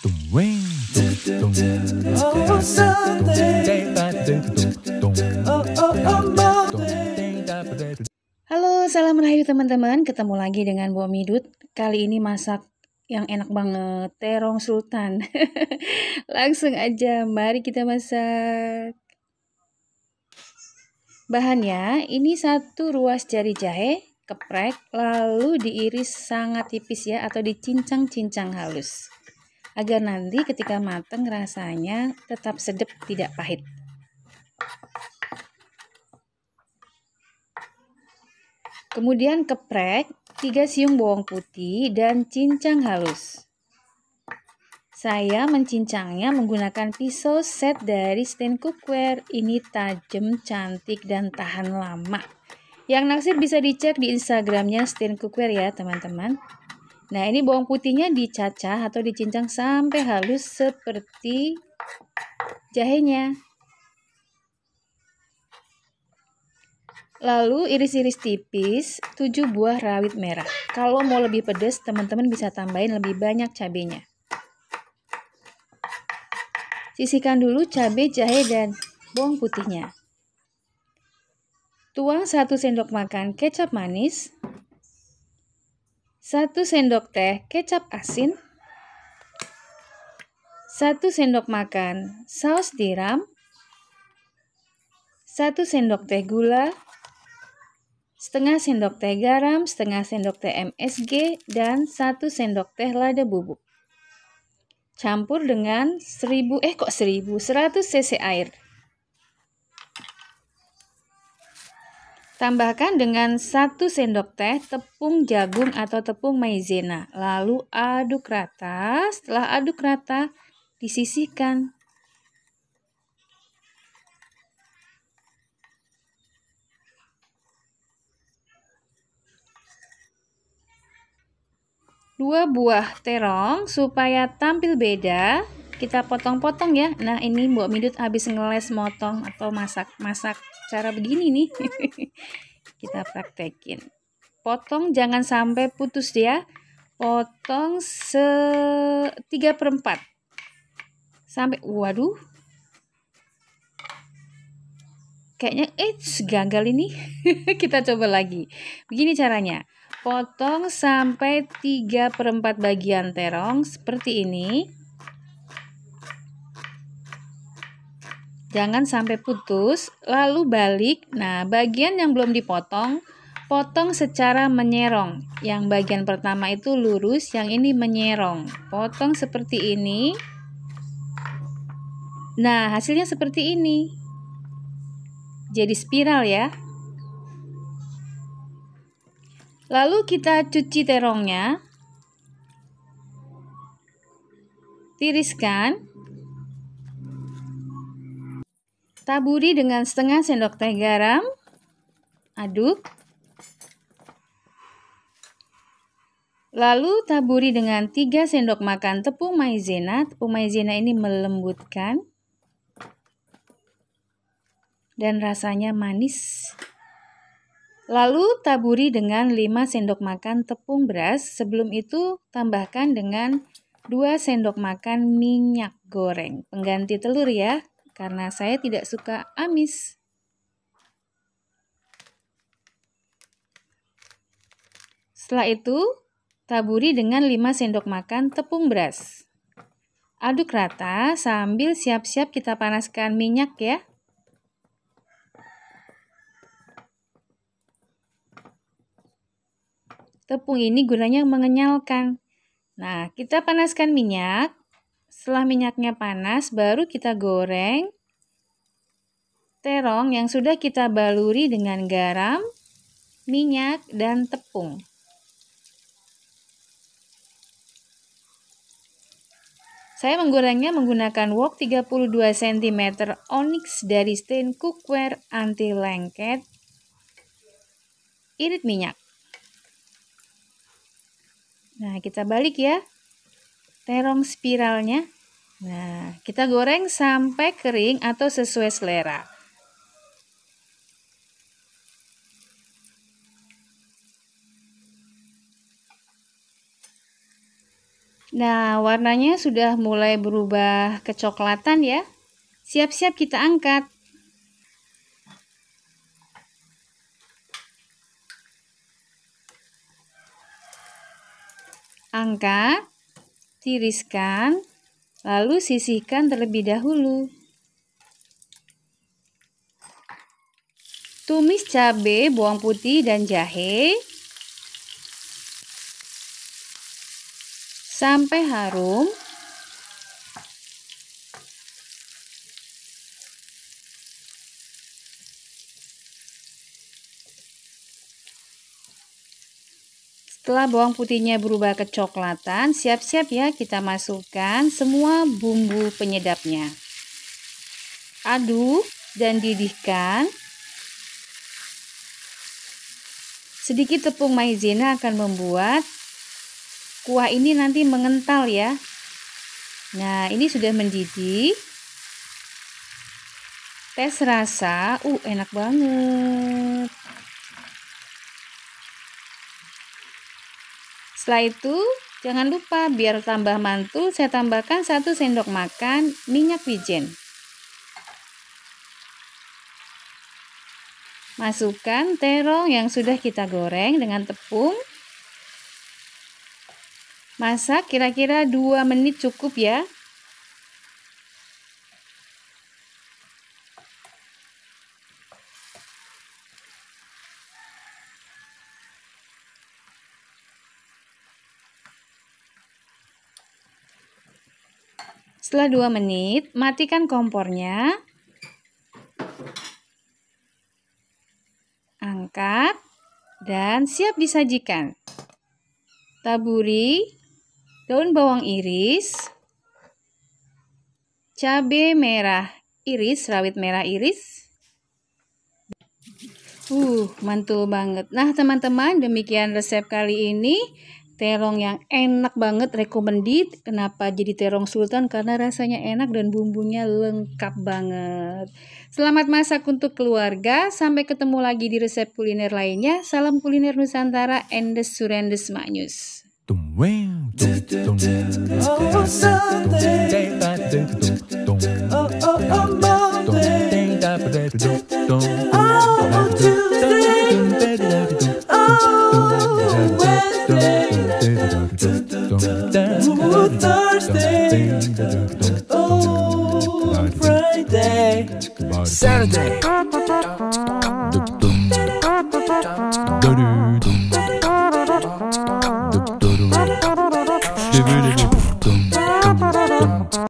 Halo, salam rahayu teman-teman. Ketemu lagi dengan Bu Midut. Kali ini masak yang enak banget, terong sultan. Langsung aja, mari kita masak. Bahannya, ini satu ruas jari jahe, keprek, lalu diiris sangat tipis ya, atau dicincang-cincang halus agar nanti ketika matang rasanya tetap sedap tidak pahit. Kemudian keprek 3 siung bawang putih dan cincang halus. Saya mencincangnya menggunakan pisau set dari stand cookware. Ini tajam, cantik, dan tahan lama. Yang naksir bisa dicek di Instagramnya stand cookware ya teman-teman. Nah, ini bawang putihnya dicacah atau dicincang sampai halus seperti jahenya. Lalu iris-iris tipis 7 buah rawit merah. Kalau mau lebih pedas, teman-teman bisa tambahin lebih banyak cabenya. Sisihkan dulu cabai, jahe, dan bawang putihnya. Tuang 1 sendok makan kecap manis, 1 sendok teh kecap asin, 1 sendok makan saus tiram, 1 sendok teh gula, setengah sendok teh garam, setengah sendok teh MSG, dan 1 sendok teh lada bubuk. Campur dengan 1000 eh kok 1000 100 cc air. Tambahkan dengan 1 sendok teh tepung jagung atau tepung maizena. Lalu aduk rata. Setelah aduk rata, disisihkan. Dua buah terong supaya tampil beda, kita potong-potong ya nah ini Mbok Midut habis ngeles motong atau masak-masak cara begini nih kita praktekin potong jangan sampai putus ya potong se 3 per 4 sampai waduh kayaknya eh gagal ini kita coba lagi begini caranya potong sampai 3 per 4 bagian terong seperti ini Jangan sampai putus, lalu balik. Nah, bagian yang belum dipotong, potong secara menyerong. Yang bagian pertama itu lurus, yang ini menyerong. Potong seperti ini. Nah, hasilnya seperti ini. Jadi spiral ya. Lalu kita cuci terongnya. Tiriskan. Taburi dengan setengah sendok teh garam. Aduk. Lalu taburi dengan 3 sendok makan tepung maizena. Tepung maizena ini melembutkan. Dan rasanya manis. Lalu taburi dengan 5 sendok makan tepung beras. Sebelum itu tambahkan dengan 2 sendok makan minyak goreng. Pengganti telur ya karena saya tidak suka amis. Setelah itu, taburi dengan 5 sendok makan tepung beras. Aduk rata sambil siap-siap kita panaskan minyak ya. Tepung ini gunanya mengenyalkan. Nah, kita panaskan minyak setelah minyaknya panas, baru kita goreng terong yang sudah kita baluri dengan garam, minyak, dan tepung. Saya menggorengnya menggunakan wok 32 cm onyx dari stain cookware anti lengket. Irit minyak. Nah, kita balik ya terong spiralnya. Nah, kita goreng sampai kering atau sesuai selera. Nah, warnanya sudah mulai berubah kecoklatan ya. Siap-siap kita angkat. Angkat tiriskan, lalu sisihkan terlebih dahulu. Tumis cabai, bawang putih, dan jahe sampai harum Setelah bawang putihnya berubah kecoklatan, siap-siap ya kita masukkan semua bumbu penyedapnya. Aduk dan didihkan. Sedikit tepung maizena akan membuat kuah ini nanti mengental ya. Nah, ini sudah mendidih. Tes rasa, uh enak banget. Setelah itu, jangan lupa biar tambah mantul, saya tambahkan 1 sendok makan minyak wijen. Masukkan terong yang sudah kita goreng dengan tepung. Masak kira-kira 2 menit cukup ya. Setelah 2 menit, matikan kompornya. Angkat dan siap disajikan. Taburi daun bawang iris, cabai merah iris, rawit merah iris. Uh, mantul banget. Nah, teman-teman, demikian resep kali ini terong yang enak banget recommended. Kenapa jadi terong sultan? Karena rasanya enak dan bumbunya lengkap banget. Selamat masak untuk keluarga. Sampai ketemu lagi di resep kuliner lainnya. Salam kuliner Nusantara the surendes maknyus. Oh, Saturday.